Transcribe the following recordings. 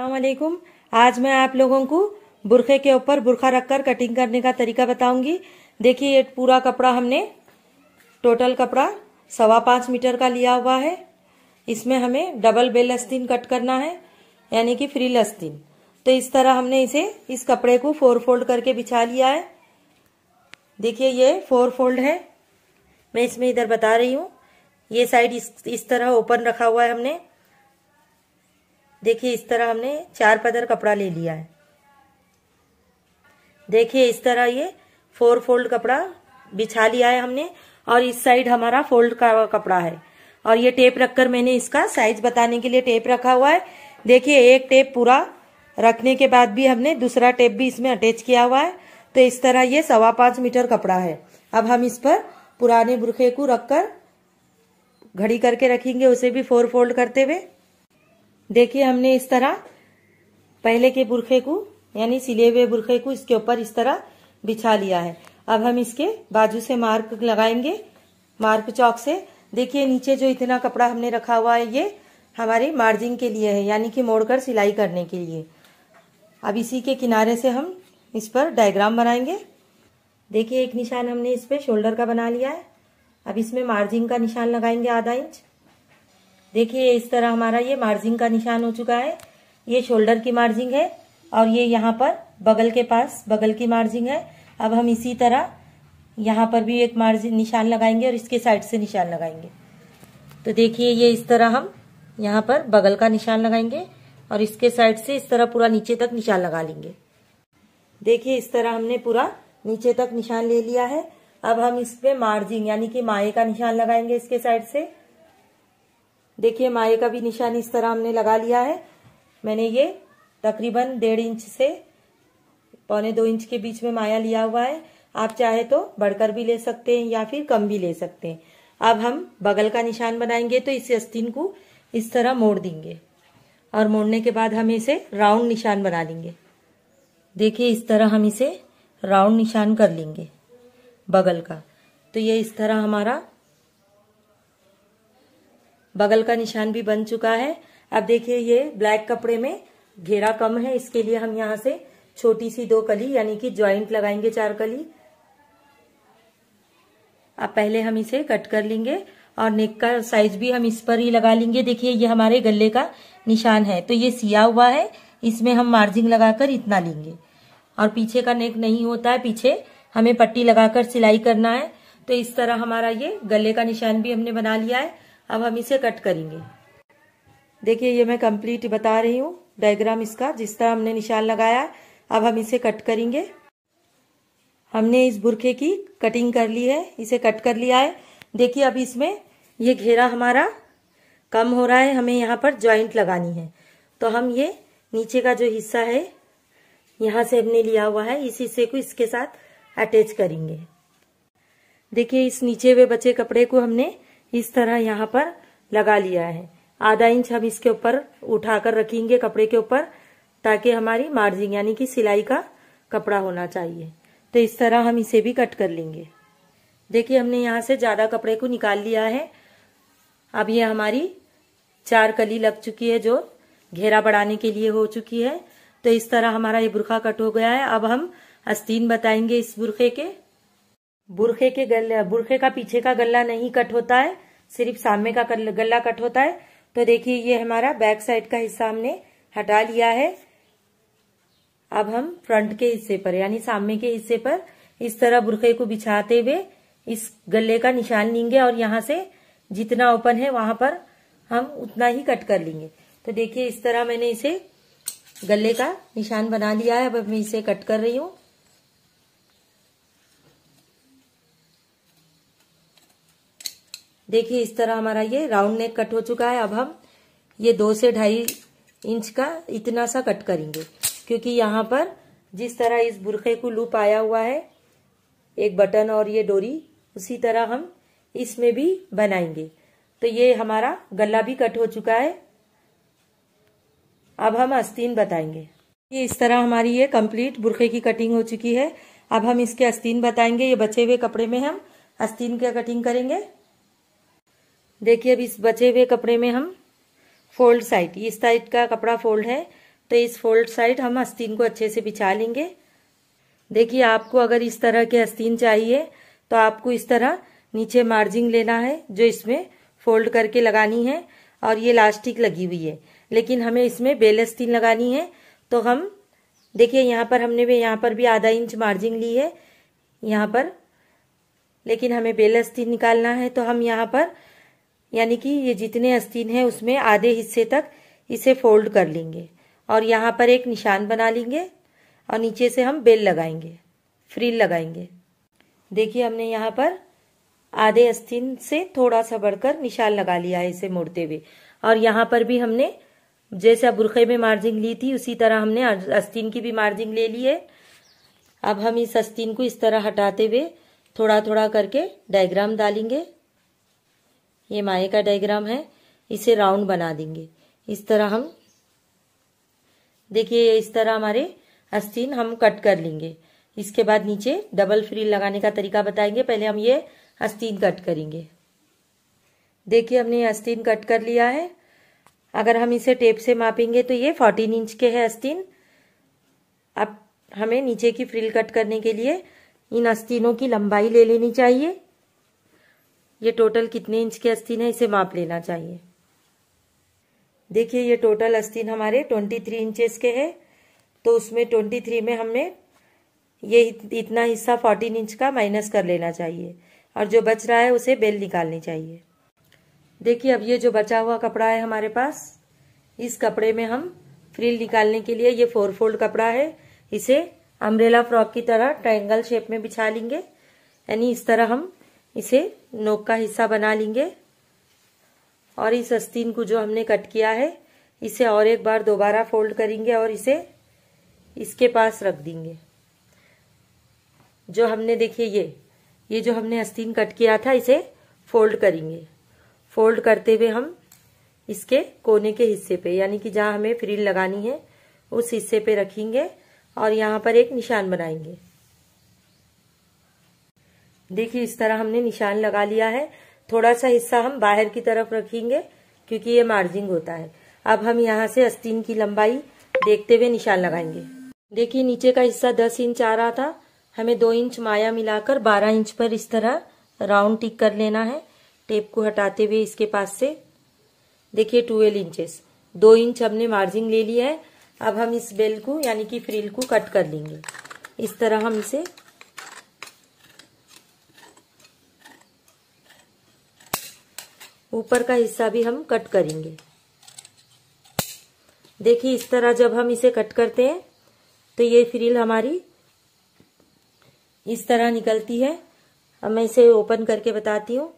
असलकुम आज मैं आप लोगों को बुरखे के ऊपर बुरखा रखकर कटिंग करने का तरीका बताऊंगी देखिए ये पूरा कपड़ा हमने टोटल कपड़ा सवा पाँच मीटर का लिया हुआ है इसमें हमें डबल बेल अस्तीन कट करना है यानी कि फ्री लस्तीन तो इस तरह हमने इसे इस कपड़े को फोर फोल्ड करके बिछा लिया है देखिए ये फोर फोल्ड है मैं इसमें इधर बता रही हूँ ये साइड इस इस तरह ओपन रखा हुआ है हमने देखिए इस तरह हमने चार पदर कपड़ा ले लिया है देखिए इस तरह ये फोर फोल्ड कपड़ा बिछा लिया है हमने और इस साइड हमारा फोल्ड का कपड़ा है और ये टेप रखकर मैंने इसका साइज बताने के लिए टेप रखा हुआ है देखिए एक टेप पूरा रखने के बाद भी हमने दूसरा टेप भी इसमें अटैच किया हुआ है तो इस तरह ये सवा पांच मीटर कपड़ा है अब हम इस पर पुराने बुरखे को रखकर घड़ी करके रखेंगे उसे भी फोर फोल्ड करते हुए देखिए हमने इस तरह पहले के बुरखे को यानी सिले हुए बुरखे को इसके ऊपर इस तरह बिछा लिया है अब हम इसके बाजू से मार्क लगाएंगे मार्क चौक से देखिए नीचे जो इतना कपड़ा हमने रखा हुआ है ये हमारे मार्जिन के लिए है यानी कि मोड़कर सिलाई करने के लिए अब इसी के किनारे से हम इस पर डायग्राम बनाएंगे देखिए एक निशान हमने इस पर शोल्डर का बना लिया है अब इसमें मार्जिन का निशान लगाएंगे आधा इंच देखिए इस तरह हमारा ये मार्जिंग का निशान हो चुका है ये शोल्डर की मार्जिंग है और ये यहाँ पर बगल के पास बगल की मार्जिंग है अब हम इसी तरह यहाँ पर भी एक मार्जिन निशान लगाएंगे और इसके साइड से निशान लगाएंगे तो देखिए ये इस तरह हम यहाँ पर बगल का निशान लगाएंगे और इसके साइड से इस तरह पूरा नीचे तक निशान लगा लेंगे देखिए इस तरह हमने पूरा नीचे तक निशान ले लिया है अब हम इस पे मार्जिन यानी कि माए का निशान लगाएंगे इसके साइड से देखिए माए का भी निशान इस तरह हमने लगा लिया है मैंने ये तकरीबन डेढ़ इंच से पौने दो इंच के बीच में माया लिया हुआ है आप चाहे तो बढ़कर भी ले सकते हैं या फिर कम भी ले सकते हैं अब हम बगल का निशान बनाएंगे तो इस अस्तीन को इस तरह मोड़ देंगे और मोड़ने के बाद हम इसे राउंड निशान बना लेंगे देखिए इस तरह हम इसे राउंड निशान कर लेंगे बगल का तो ये इस तरह हमारा बगल का निशान भी बन चुका है अब देखिए ये ब्लैक कपड़े में घेरा कम है इसके लिए हम यहाँ से छोटी सी दो कली यानी कि ज्वाइंट लगाएंगे चार कली अब पहले हम इसे कट कर लेंगे और नेक का साइज भी हम इस पर ही लगा लेंगे देखिए ये हमारे गले का निशान है तो ये सिया हुआ है इसमें हम मार्जिंग लगाकर इतना लेंगे और पीछे का नेक नहीं होता है पीछे हमें पट्टी लगाकर सिलाई करना है तो इस तरह हमारा ये गले का निशान भी हमने बना लिया है अब हम इसे कट करेंगे देखिए ये मैं कंप्लीट बता रही हूँ डायग्राम इसका जिस तरह हमने निशान लगाया अब हम इसे कट करेंगे हमने इस बुरखे की कटिंग कर ली है इसे कट कर लिया है देखिए अब इसमें ये घेरा हमारा कम हो रहा है हमें यहाँ पर ज्वाइंट लगानी है तो हम ये नीचे का जो हिस्सा है यहाँ से हमने लिया हुआ है इस हिस्से को इसके साथ अटैच करेंगे देखिए इस नीचे हुए बचे कपड़े को हमने इस तरह यहाँ पर लगा लिया है आधा इंच हम इसके ऊपर उठाकर रखेंगे कपड़े के ऊपर ताकि हमारी मार्जिन यानी कि सिलाई का कपड़ा होना चाहिए तो इस तरह हम इसे भी कट कर लेंगे देखिए हमने यहाँ से ज़्यादा कपड़े को निकाल लिया है अब ये हमारी चार कली लग चुकी है जो घेरा बढ़ाने के लिए हो चुकी है तो इस तरह हमारा ये बुरखा कट हो गया है अब हम अस्तीन बताएंगे इस बुरखे के बुरखे के गल्ला बुरखे का पीछे का गला नहीं कट होता है सिर्फ सामने का गला कट होता है तो देखिए ये हमारा बैक साइड का हिस्सा हमने हटा लिया है अब हम फ्रंट के हिस्से पर यानी सामने के हिस्से पर इस तरह बुरखे को बिछाते हुए इस गले का निशान लेंगे और यहाँ से जितना ओपन है वहां पर हम उतना ही कट कर लेंगे तो देखिए इस तरह मैंने इसे गले का निशान बना लिया है अब मैं इसे कट कर रही हूँ देखिए इस तरह हमारा ये राउंड नेक कट हो चुका है अब हम ये दो से ढाई इंच का इतना सा कट करेंगे क्योंकि यहाँ पर जिस तरह इस बुरखे को लूप आया हुआ है एक बटन और ये डोरी उसी तरह हम इसमें भी बनाएंगे तो ये हमारा गला भी कट हो चुका है अब हम अस्तीन बताएंगे ये इस तरह हमारी ये कंप्लीट बुरखे की कटिंग हो चुकी है अब हम इसके अस्तीन बताएंगे ये बचे हुए कपड़े में हम अस्तीन का कटिंग करेंगे देखिए अब इस बचे हुए कपड़े में हम फोल्ड साइड इस साइड का कपड़ा फोल्ड है तो इस फोल्ड साइड हम आस्तीन को अच्छे से बिछा लेंगे देखिए आपको अगर इस तरह के आस्तीन चाहिए तो आपको इस तरह नीचे मार्जिन लेना है जो इसमें फोल्ड करके लगानी है और ये लास्टिक लगी हुई है लेकिन हमें इसमें बेल बेलस्तीन लगानी है तो हम देखिए यहाँ पर हमने भी यहाँ पर भी आधा इंच मार्जिन ली है यहाँ पर लेकिन हमें बेल बेलस्तीन निकालना है तो हम यहाँ पर यानी कि ये जितने आस्तीन है उसमें आधे हिस्से तक इसे फोल्ड कर लेंगे और यहाँ पर एक निशान बना लेंगे और नीचे से हम बेल लगाएंगे फ्रील लगाएंगे देखिए हमने यहाँ पर आधे आस्तीन से थोड़ा सा बढ़कर निशान लगा लिया है इसे मोड़ते हुए और यहाँ पर भी हमने जैसे बुरखे में मार्जिंग ली थी उसी तरह हमने आस्तीन की भी मार्जिंग ले ली है अब हम इस आस्तीन को इस तरह हटाते हुए थोड़ा थोड़ा करके डायग्राम डालेंगे ये माए का डायग्राम है इसे राउंड बना देंगे इस तरह हम देखिए इस तरह हमारे अस्तिन हम कट कर लेंगे इसके बाद नीचे डबल फ्रिल लगाने का तरीका बताएंगे पहले हम ये अस्तिन कट करेंगे देखिए हमने अस्तिन कट कर लिया है अगर हम इसे टेप से मापेंगे तो ये फोर्टीन इंच के है अस्तिन अब हमें नीचे की फ्रिल कट करने के लिए इन अस्तिनों की लंबाई ले लेनी चाहिए ये टोटल कितने इंच के अस्तीन है इसे माप लेना चाहिए देखिए ये टोटल अस्तीन हमारे ट्वेंटी थ्री इंचेस के है तो उसमें ट्वेंटी थ्री में हमें ये इतना हिस्सा फोर्टीन इंच का माइनस कर लेना चाहिए और जो बच रहा है उसे बेल निकालनी चाहिए देखिए अब ये जो बचा हुआ कपड़ा है हमारे पास इस कपड़े में हम फ्रिल निकालने के लिए ये फोर फोल्ड कपड़ा है इसे अम्ब्रेला फ्रॉक की तरह ट्रायंगल शेप में बिछा लेंगे यानी इस तरह हम इसे नोक का हिस्सा बना लेंगे और इस अस्तीन को जो हमने कट किया है इसे और एक बार दोबारा फोल्ड करेंगे और इसे इसके पास रख देंगे जो हमने देखिए ये ये जो हमने आस्तीन कट किया था इसे फोल्ड करेंगे फोल्ड करते हुए हम इसके कोने के हिस्से पे यानी कि जहां हमें फ्रिल लगानी है उस हिस्से पे रखेंगे और यहां पर एक निशान बनाएंगे देखिए इस तरह हमने निशान लगा लिया है थोड़ा सा हिस्सा हम बाहर की तरफ रखेंगे क्योंकि ये मार्जिंग होता है अब हम यहाँ से अस्तीन की लंबाई देखते हुए निशान लगाएंगे देखिए नीचे का हिस्सा दस इंच आ रहा था हमें दो इंच माया मिलाकर बारह इंच पर इस तरह राउंड टिक कर लेना है टेप को हटाते हुए इसके पास से देखिए ट्वेल्व इंचेस दो इंच हमने मार्जिंग ले लिया है अब हम इस बेल को यानी कि फ्रिल को कट कर लेंगे इस तरह हम इसे ऊपर का हिस्सा भी हम कट करेंगे देखिए इस तरह जब हम इसे कट करते हैं तो ये फ्रिल हमारी इस तरह निकलती है अब मैं इसे ओपन करके बताती हूँ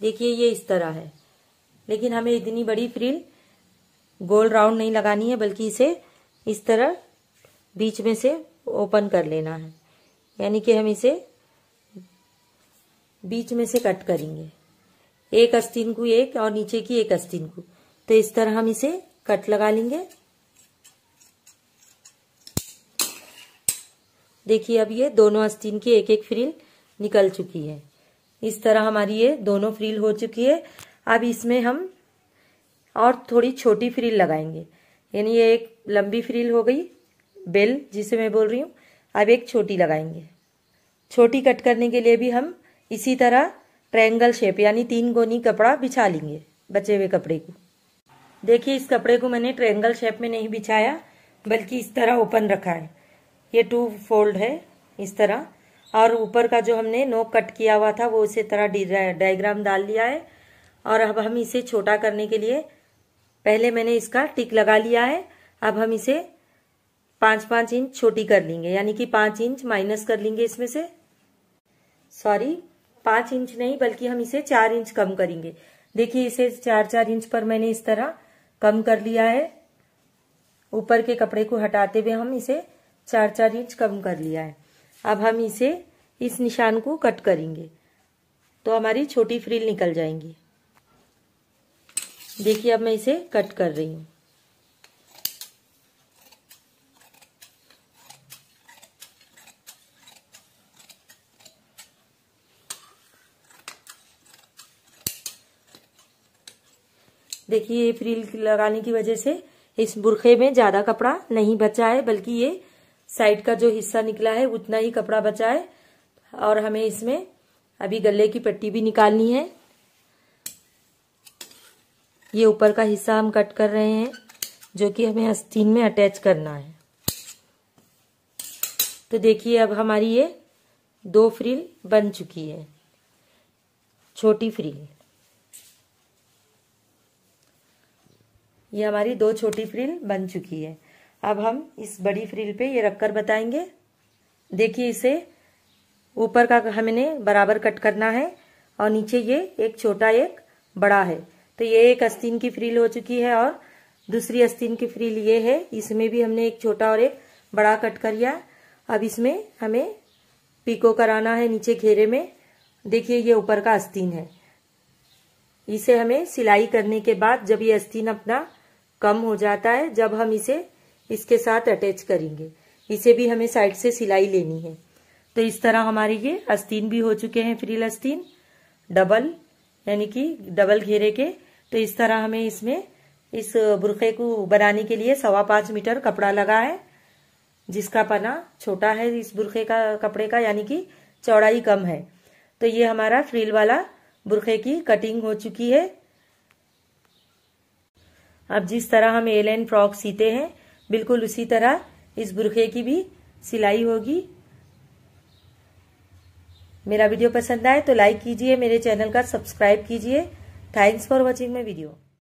देखिए ये इस तरह है लेकिन हमें इतनी बड़ी फ्रिल गोल राउंड नहीं लगानी है बल्कि इसे इस तरह बीच में से ओपन कर लेना है यानी कि हम इसे बीच में से कट करेंगे एक अस्तीन को एक और नीचे की एक अस्तीन को तो इस तरह हम इसे कट लगा लेंगे देखिए अब ये दोनों अस्तीन की एक एक फ्रिल निकल चुकी है इस तरह हमारी ये दोनों फ्रिल हो चुकी है अब इसमें हम और थोड़ी छोटी फ्रिल लगाएंगे यानी ये एक लंबी फ्रिल हो गई बेल जिसे मैं बोल रही हूँ अब एक छोटी लगाएंगे छोटी कट करने के लिए भी हम इसी तरह ट्रायंगल शेप यानी तीन गोनी कपड़ा बिछा लेंगे बचे हुए कपड़े को देखिए इस कपड़े को मैंने ट्रायंगल शेप में नहीं बिछाया बल्कि इस तरह ओपन रखा है ये टू फोल्ड है इस तरह और ऊपर का जो हमने नोक कट किया हुआ था वो इसे तरह डायग्राम डाल लिया है और अब हम इसे छोटा करने के लिए पहले मैंने इसका टिक लगा लिया है अब हम इसे पाँच पाँच इंच छोटी कर लेंगे यानी कि पाँच इंच माइनस कर लेंगे इसमें से सॉरी पांच इंच नहीं बल्कि हम इसे चार इंच कम करेंगे देखिए इसे चार चार इंच पर मैंने इस तरह कम कर लिया है ऊपर के कपड़े को हटाते हुए हम इसे चार चार इंच कम कर लिया है अब हम इसे इस निशान को कट करेंगे तो हमारी छोटी फ्रिल निकल जाएंगी देखिए अब मैं इसे कट कर रही हूं देखिए फ्रील लगाने की वजह से इस बुरखे में ज्यादा कपड़ा नहीं बचा है बल्कि ये साइड का जो हिस्सा निकला है उतना ही कपड़ा बचा है और हमें इसमें अभी गले की पट्टी भी निकालनी है ये ऊपर का हिस्सा हम कट कर रहे हैं जो कि हमें अस्तीन में अटैच करना है तो देखिए अब हमारी ये दो फ्रिल बन चुकी है छोटी फ्रिल ये हमारी दो छोटी फ्रिल बन चुकी है अब हम इस बड़ी फ्रिल पे ये रखकर बताएंगे देखिए इसे ऊपर का हमने बराबर कट करना है और नीचे ये एक छोटा एक बड़ा है तो ये एक अस्तीन की फ्रिल हो चुकी है और दूसरी अस्तीन की फ्रिल ये है इसमें भी हमने एक छोटा और एक बड़ा कट कर लिया अब इसमें हमें पीको कराना है नीचे घेरे में देखिए ये ऊपर का अस्तीन है इसे हमें सिलाई करने के बाद जब ये अस्तीन अपना कम हो जाता है जब हम इसे इसके साथ अटैच करेंगे इसे भी हमें साइड से सिलाई लेनी है तो इस तरह हमारे ये अस्तीन भी हो चुके हैं फ्रील अस्तीन डबल यानी कि डबल घेरे के तो इस तरह हमें इसमें इस बुरखे को बनाने के लिए सवा पांच मीटर कपड़ा लगा है जिसका पना छोटा है इस बुरखे का कपड़े का यानी कि चौड़ाई कम है तो ये हमारा फ्रील वाला बुरखे की कटिंग हो चुकी है अब जिस तरह हम ए लाइन फ्रॉक सीते हैं बिल्कुल उसी तरह इस बुरखे की भी सिलाई होगी मेरा वीडियो पसंद आए तो लाइक कीजिए मेरे चैनल का सब्सक्राइब कीजिए thanks for watching my video